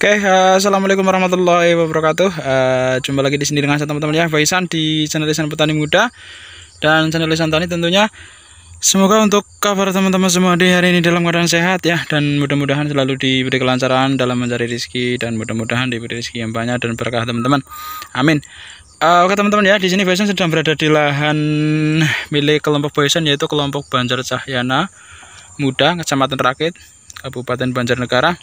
Oke, okay, uh, eh, assalamualaikum warahmatullahi wabarakatuh. Uh, jumpa lagi di sini dengan teman-teman ya, Faisan di channel Lisan Petani Muda dan channel Lisan Tani tentunya. Semoga untuk kabar teman-teman semua di hari ini dalam keadaan sehat ya dan mudah-mudahan selalu diberi kelancaran dalam mencari rezeki dan mudah-mudahan diberi rezeki yang banyak dan berkah teman-teman. Amin. Uh, Oke teman-teman ya, di sini Faisan sedang berada di lahan milik kelompok Faisan yaitu kelompok Banjar Cahyana Muda, Kecamatan Rakit, Kabupaten Banjarnegara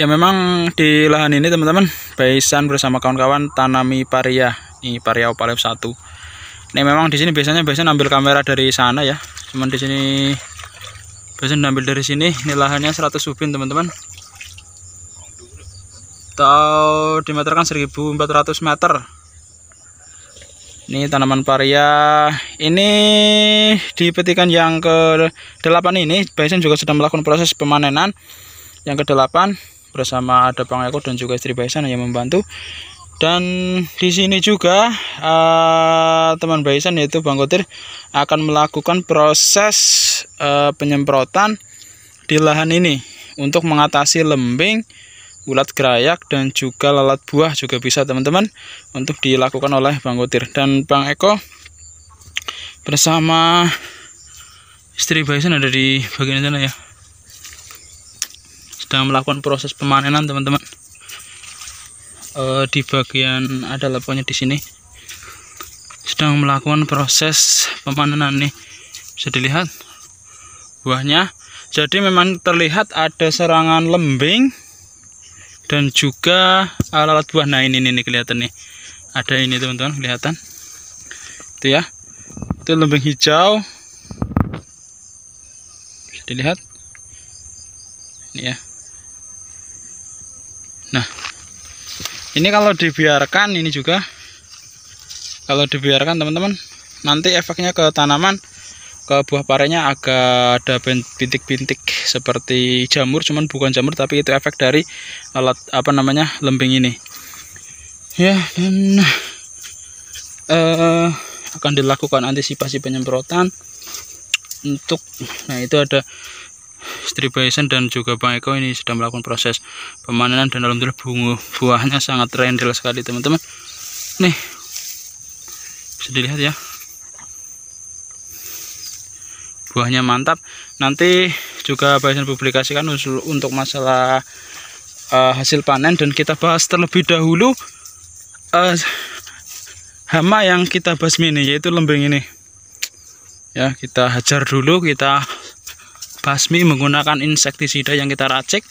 ya memang di lahan ini teman-teman Baisan bersama kawan-kawan tanami paria ini paria opalep 1 ini memang di sini biasanya Baisan ambil kamera dari sana ya cuman di sini Baisan ambil dari sini ini lahannya 100 ubin teman-teman atau dimeterkan 1400 meter ini tanaman paria ini di petikan yang ke-8 ini Baisan juga sedang melakukan proses pemanenan yang ke-8 bersama ada Bang Eko dan juga istri Baisan yang membantu dan di sini juga uh, teman Baisan yaitu Bang Kotir akan melakukan proses uh, penyemprotan di lahan ini untuk mengatasi lembing ulat gerayak dan juga lalat buah juga bisa teman-teman untuk dilakukan oleh Bang Kotir dan Bang Eko bersama istri Baisan ada di bagian sana ya sedang melakukan proses pemanenan teman-teman e, di bagian ada lapangnya di sini sedang melakukan proses pemanenan nih bisa dilihat buahnya jadi memang terlihat ada serangan lembing dan juga alat buah nah ini nih kelihatan nih ada ini teman-teman kelihatan itu ya itu lembing hijau bisa dilihat ini ya nah ini kalau dibiarkan ini juga kalau dibiarkan teman-teman nanti efeknya ke tanaman ke buah parenya agak ada bintik-bintik seperti jamur cuman bukan jamur tapi itu efek dari alat apa namanya lembing ini ya dan uh, akan dilakukan antisipasi penyemprotan untuk nah itu ada istri Bison dan juga Bang Eko ini sedang melakukan proses pemanenan dan alhamdulillah bunga buahnya sangat rendel sekali teman-teman nih bisa dilihat ya buahnya mantap nanti juga Bison publikasikan untuk masalah uh, hasil panen dan kita bahas terlebih dahulu uh, hama yang kita basmi ini yaitu lembing ini ya kita hajar dulu kita basmi menggunakan insektisida yang kita racik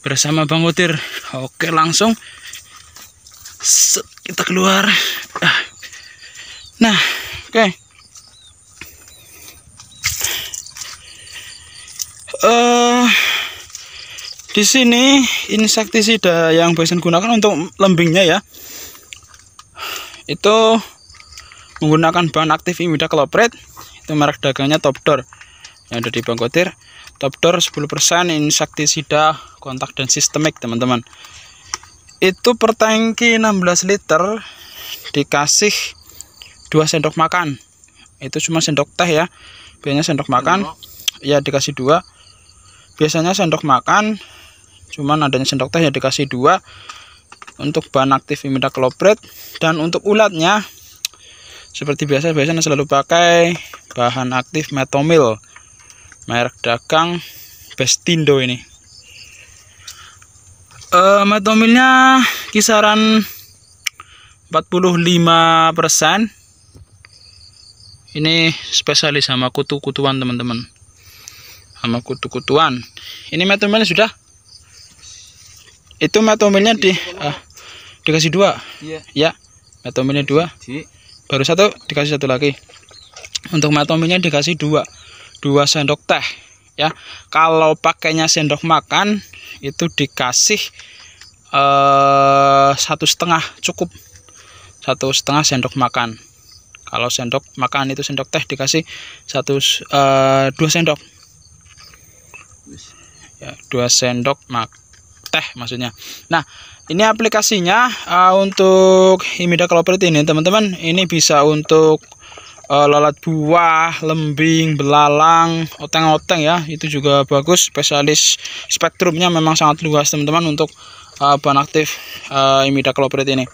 bersama Bang Utir. Oke, langsung Set, kita keluar. Ah. Nah, oke. Okay. Uh, eh, di sini insektisida yang biasa gunakan untuk lembingnya ya. Itu menggunakan bahan aktif imida klopret itu merek dagangnya Topdor. door yang ada di Bangkotir top door 10% insektisida kontak dan sistemik teman-teman itu per tangki 16 liter dikasih 2 sendok makan itu cuma sendok teh ya biasanya sendok makan ya dikasih dua biasanya sendok makan cuman adanya sendok teh ya dikasih dua untuk bahan aktif imida klopret dan untuk ulatnya seperti biasa biasanya selalu pakai bahan aktif metomil merek dagang Bestindo ini uh, eh, matomilnya kisaran 45% ini spesialis sama kutu-kutuan teman-teman sama kutu-kutuan ini metomilnya sudah itu metomilnya di uh, dikasih dua yeah. ya metomilnya dua baru satu dikasih satu lagi untuk metomilnya dikasih dua dua sendok teh ya kalau pakainya sendok makan itu dikasih eh, satu setengah cukup satu setengah sendok makan kalau sendok makan itu sendok teh dikasih satu eh, dua sendok ya dua sendok mak teh maksudnya nah ini aplikasinya uh, untuk Imida kalau ini teman-teman ini bisa untuk uh, lalat buah, lembing, belalang, oteng-oteng ya. Itu juga bagus. Spesialis spektrumnya memang sangat luas teman-teman untuk uh, bahan aktif uh, imida cloprid ini.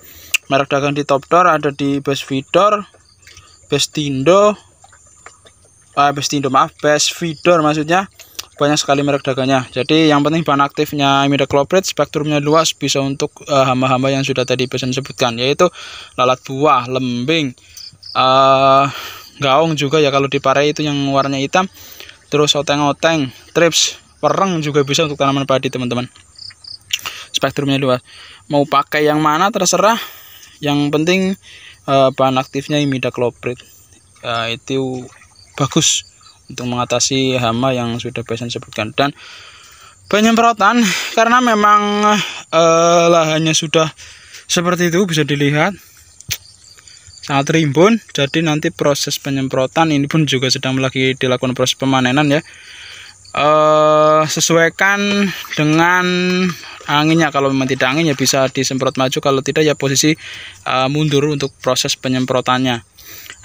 Merek dagang di Top Door ada di Best feeder, Best Tindo, uh, Best Tindo maaf, Best feeder maksudnya banyak sekali merek dagangnya. Jadi yang penting bahan aktifnya imida cloprid spektrumnya luas bisa untuk hama-hama uh, yang sudah tadi pesan sebutkan yaitu lalat buah, lembing, uh, gaung juga ya kalau di Pare itu yang warnanya hitam terus oteng-oteng trips perang juga bisa untuk tanaman padi teman-teman spektrumnya luas mau pakai yang mana terserah yang penting uh, bahan aktifnya imidacloprid uh, itu bagus untuk mengatasi hama yang sudah biasa disebutkan dan penyemprotan karena memang uh, lahannya sudah seperti itu bisa dilihat sangat rimbun jadi nanti proses penyemprotan ini pun juga sedang lagi dilakukan proses pemanenan ya eh, sesuaikan dengan anginnya kalau memang tidak angin ya bisa disemprot maju kalau tidak ya posisi e, mundur untuk proses penyemprotannya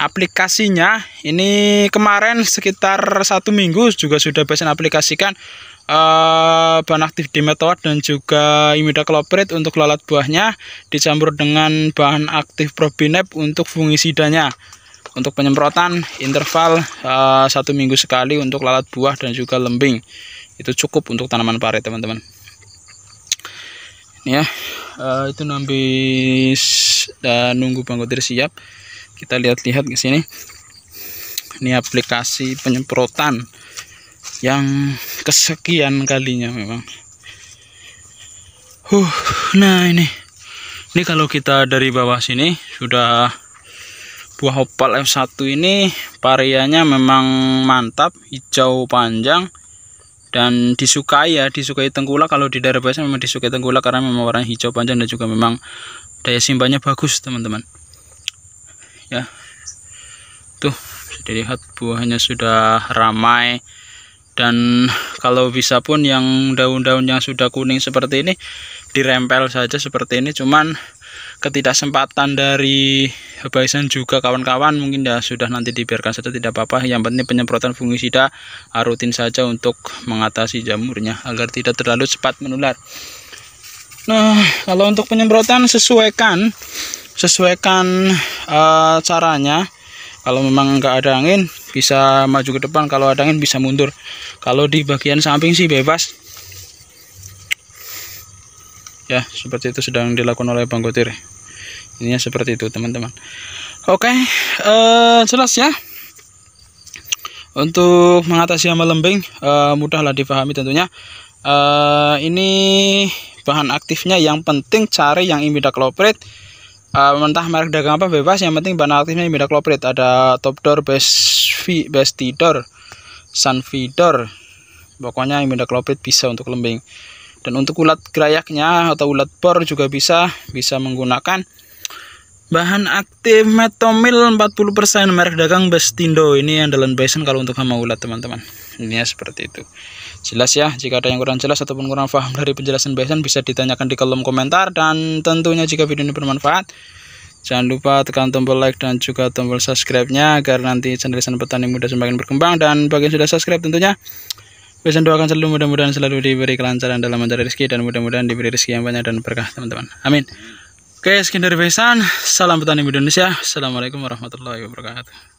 aplikasinya ini kemarin sekitar satu minggu juga sudah biasa aplikasikan Eh, bahan aktif metode dan juga imidacloprid untuk lalat buahnya dicampur dengan bahan aktif probinep untuk fungisidanya untuk penyemprotan interval uh, satu minggu sekali untuk lalat buah dan juga lembing itu cukup untuk tanaman pare teman-teman ya uh, itu nambis dan nunggu bangkutir siap kita lihat-lihat ke sini ini aplikasi penyemprotan yang kesekian kalinya memang huh nah ini ini kalau kita dari bawah sini sudah buah opal F1 ini variannya memang mantap hijau panjang dan disukai ya disukai tengkulak kalau di daerah biasa memang disukai tengkulak karena memang warna hijau panjang dan juga memang daya simpannya bagus teman-teman ya tuh dilihat buahnya sudah ramai dan kalau bisa pun yang daun-daun yang sudah kuning seperti ini dirempel saja seperti ini cuman ketidaksempatan dari bison juga kawan-kawan mungkin ya sudah nanti dibiarkan saja tidak apa-apa yang penting penyemprotan fungisida rutin saja untuk mengatasi jamurnya agar tidak terlalu cepat menular nah kalau untuk penyemprotan sesuaikan sesuaikan uh, caranya kalau memang nggak ada angin bisa maju ke depan kalau ada angin bisa mundur kalau di bagian samping sih bebas ya seperti itu sedang dilakukan oleh Bang Gotir ininya seperti itu teman-teman oke eh, jelas ya untuk mengatasi hama lembing eh, mudahlah dipahami tentunya eh, ini bahan aktifnya yang penting cari yang imidacloprid uh, eh, mentah merek dagang apa bebas yang penting bahan aktifnya imidacloprid ada top door base Bestidor, Bastidor, Sanvidor. Pokoknya imidacloprid bisa untuk lembing. Dan untuk ulat gerayaknya atau ulat bor juga bisa bisa menggunakan bahan aktif metomil 40% merek dagang Bestindo Ini yang dalam besen kalau untuk hama ulat, teman-teman. ya seperti itu. Jelas ya, jika ada yang kurang jelas ataupun kurang paham dari penjelasan besen bisa ditanyakan di kolom komentar dan tentunya jika video ini bermanfaat Jangan lupa tekan tombol like dan juga tombol subscribe-nya agar nanti channel petani muda semakin berkembang dan bagi yang sudah subscribe tentunya Pesan doakan selalu mudah-mudahan selalu diberi kelancaran dalam mencari rezeki dan mudah-mudahan diberi rezeki yang banyak dan berkah teman-teman. Amin. Oke, sekian dari Pesan. Salam petani Indonesia. Assalamualaikum warahmatullahi wabarakatuh.